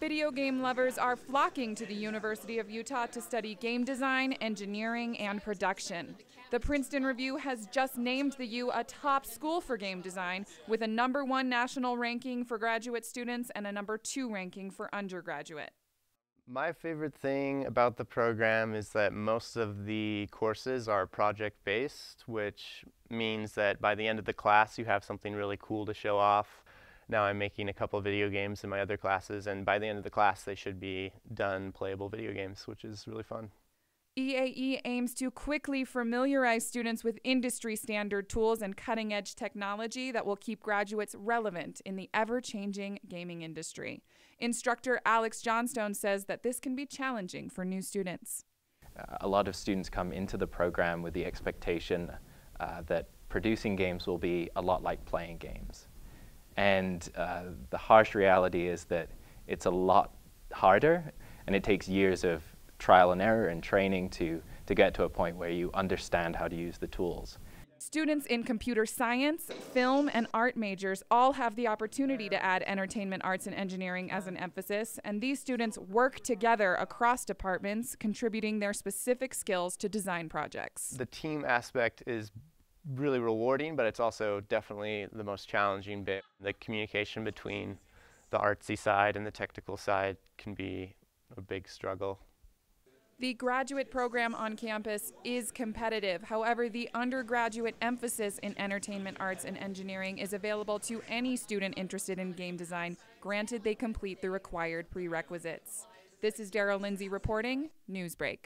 Video game lovers are flocking to the University of Utah to study game design, engineering, and production. The Princeton Review has just named the U a top school for game design, with a number one national ranking for graduate students and a number two ranking for undergraduate. My favorite thing about the program is that most of the courses are project based, which means that by the end of the class you have something really cool to show off now I'm making a couple video games in my other classes, and by the end of the class, they should be done playable video games, which is really fun. EAE aims to quickly familiarize students with industry standard tools and cutting edge technology that will keep graduates relevant in the ever changing gaming industry. Instructor Alex Johnstone says that this can be challenging for new students. a lot of students come into the program with the expectation uh, that producing games will be a lot like playing games. And uh, the harsh reality is that it's a lot harder and it takes years of trial and error and training to, to get to a point where you understand how to use the tools. Students in computer science, film, and art majors all have the opportunity to add entertainment arts and engineering as an emphasis, and these students work together across departments, contributing their specific skills to design projects. The team aspect is really rewarding, but it's also definitely the most challenging bit. The communication between the artsy side and the technical side can be a big struggle. The graduate program on campus is competitive. However, the undergraduate emphasis in entertainment arts and engineering is available to any student interested in game design, granted they complete the required prerequisites. This is Daryl Lindsay reporting Newsbreak.